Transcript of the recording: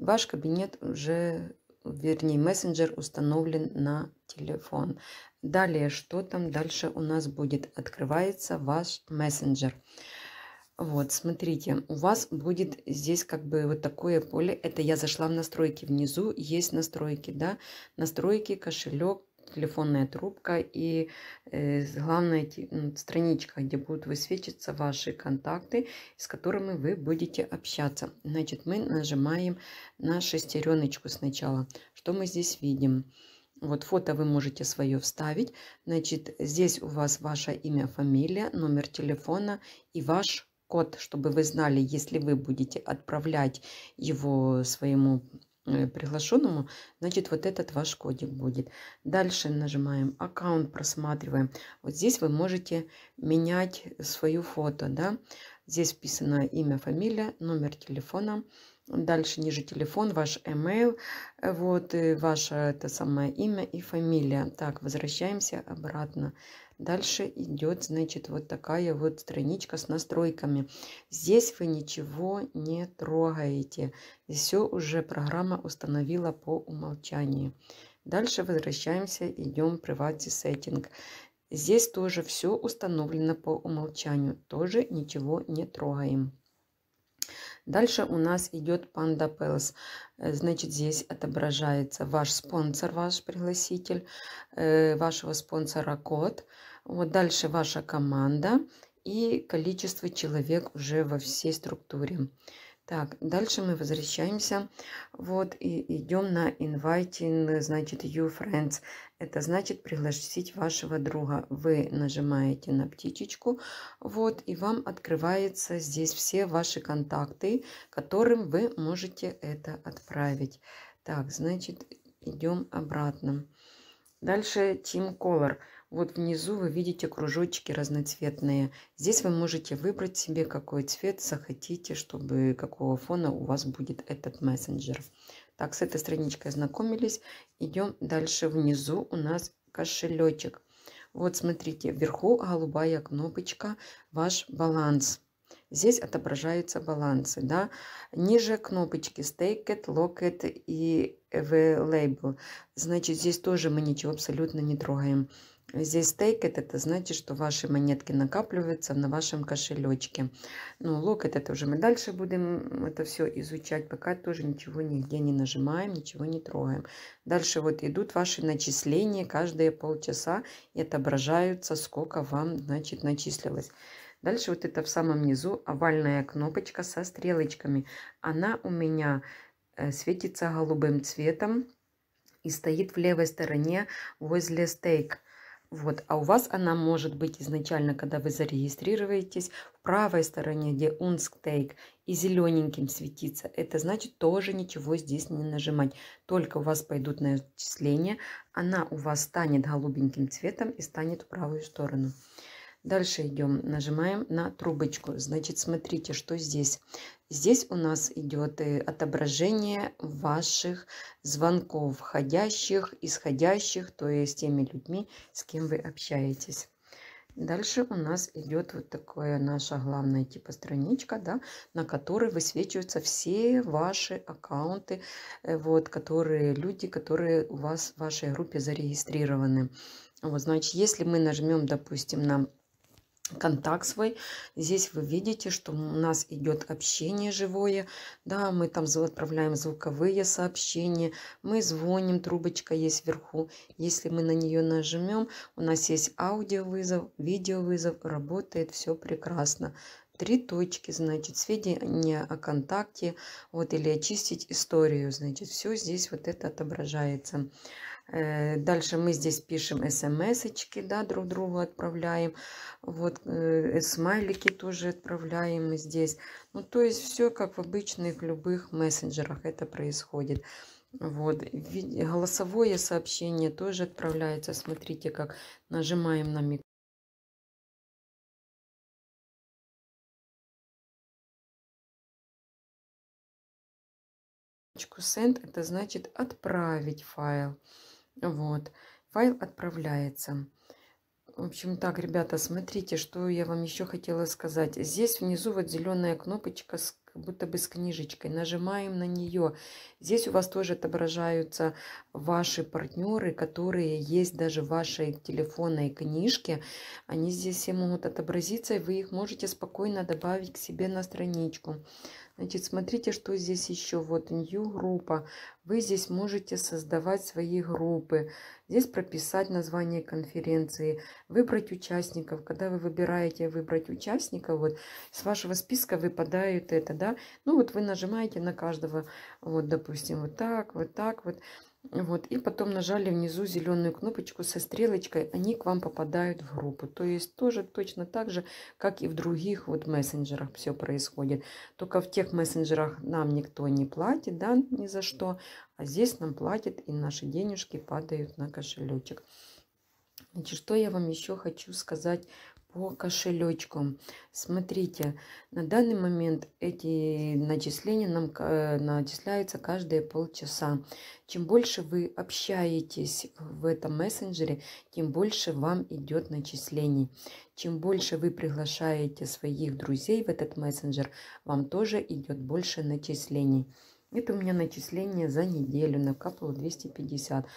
Ваш кабинет уже, вернее, мессенджер установлен на телефон. Далее, что там дальше у нас будет? Открывается ваш мессенджер. Вот, смотрите, у вас будет здесь как бы вот такое поле. Это я зашла в настройки. Внизу есть настройки, да? Настройки, кошелек, телефонная трубка и э, главная страничка, где будут высвечиваться ваши контакты, с которыми вы будете общаться. Значит, мы нажимаем на шестереночку сначала. Что мы здесь видим? Вот фото вы можете свое вставить. Значит, здесь у вас ваше имя, фамилия, номер телефона и ваш код, чтобы вы знали, если вы будете отправлять его своему Э, приглашенному, значит, вот этот ваш кодик будет. Дальше нажимаем аккаунт, просматриваем. Вот здесь вы можете менять свою фото, да, Здесь вписано имя, фамилия, номер телефона. Дальше ниже телефон, ваш email, э, вот, и ваше это самое имя и фамилия. Так, возвращаемся обратно. Дальше идет, значит, вот такая вот страничка с настройками. Здесь вы ничего не трогаете. Здесь все уже программа установила по умолчанию. Дальше возвращаемся, идем в Privacy Setting. Здесь тоже все установлено по умолчанию, тоже ничего не трогаем. Дальше у нас идет Panda Pels. Э, значит, здесь отображается ваш спонсор, ваш пригласитель, э, вашего спонсора код. Вот дальше ваша команда и количество человек уже во всей структуре. Так, дальше мы возвращаемся. Вот, и идем на inviting, значит, you friends. Это значит пригласить вашего друга. Вы нажимаете на птичечку, вот, и вам открываются здесь все ваши контакты, которым вы можете это отправить. Так, значит, идем обратно. Дальше Team Color. Вот внизу вы видите кружочки разноцветные. Здесь вы можете выбрать себе, какой цвет захотите, чтобы какого фона у вас будет этот мессенджер. Так, с этой страничкой ознакомились. Идем дальше внизу у нас кошелечек. Вот смотрите, вверху голубая кнопочка «Ваш баланс». Здесь отображаются балансы. Да? Ниже кнопочки Stake It, Lock It и Label. Значит, здесь тоже мы ничего абсолютно не трогаем. Здесь Stake it – это значит, что ваши монетки накапливаются на вашем кошелечке. Ну, Lock it – это уже мы дальше будем это все изучать. Пока тоже ничего нигде не нажимаем, ничего не трогаем. Дальше вот идут ваши начисления каждые полчаса и отображаются, сколько вам, значит, начислилось. Дальше вот это в самом низу овальная кнопочка со стрелочками. Она у меня э, светится голубым цветом и стоит в левой стороне возле стейк. Вот, а у вас она может быть изначально, когда вы зарегистрируетесь, в правой стороне, где унстейк, и зелененьким светится. Это значит тоже ничего здесь не нажимать. Только у вас пойдут начисления, она у вас станет голубеньким цветом и станет в правую сторону. Дальше идем, нажимаем на трубочку. Значит, смотрите, что здесь. Здесь у нас идет э, отображение ваших звонков, входящих, исходящих, то есть теми людьми, с кем вы общаетесь. Дальше у нас идет вот такая наша главная типа страничка, да, на которой высвечиваются все ваши аккаунты, э, вот, которые люди, которые у вас в вашей группе зарегистрированы. Вот, значит, если мы нажмем, допустим, на контакт свой. Здесь вы видите, что у нас идет общение живое. Да, мы там отправляем звуковые сообщения, мы звоним, трубочка есть вверху. Если мы на нее нажмем, у нас есть аудиовызов, видеовызов, работает все прекрасно три точки, значит, сведения о контакте, вот, или очистить историю, значит, все здесь вот это отображается. Э, дальше мы здесь пишем смс-очки, да, друг другу отправляем. Вот э, смайлики тоже отправляем здесь. Ну, то есть все как в обычных любых мессенджерах это происходит. Вот, голосовое сообщение тоже отправляется. Смотрите, как нажимаем на микрофон. Send это значит отправить файл. Вот. Файл отправляется. В общем, так, ребята, смотрите, что я вам еще хотела сказать. Здесь внизу вот зеленая кнопочка как будто бы с книжечкой. Нажимаем на нее. Здесь у вас тоже отображаются ваши партнеры, которые есть даже в вашей телефонной книжке. Они здесь все могут отобразиться, и вы их можете спокойно добавить к себе на страничку. Значит, смотрите, что здесь еще. Вот new группа. Вы здесь можете создавать свои группы. Здесь прописать название конференции, выбрать участников. Когда вы выбираете выбрать участников, вот с вашего списка выпадают это да, ну вот вы нажимаете на каждого, вот, допустим, вот так, вот так, вот, вот, и потом нажали внизу зеленую кнопочку со стрелочкой, они к вам попадают в группу. То есть тоже точно так же, как и в других вот мессенджерах все происходит. Только в тех мессенджерах нам никто не платит, да, ни за что. А здесь нам платят и наши денежки падают на кошелечек. Значит, что я вам еще хочу сказать по кошелечкам. Смотрите, на данный момент эти начисления нам э, начисляются каждые полчаса. Чем больше вы общаетесь в этом мессенджере, тем больше вам идет начислений. Чем больше вы приглашаете своих друзей в этот мессенджер, вам тоже идет больше начислений. Это у меня начисление за неделю накапало 250.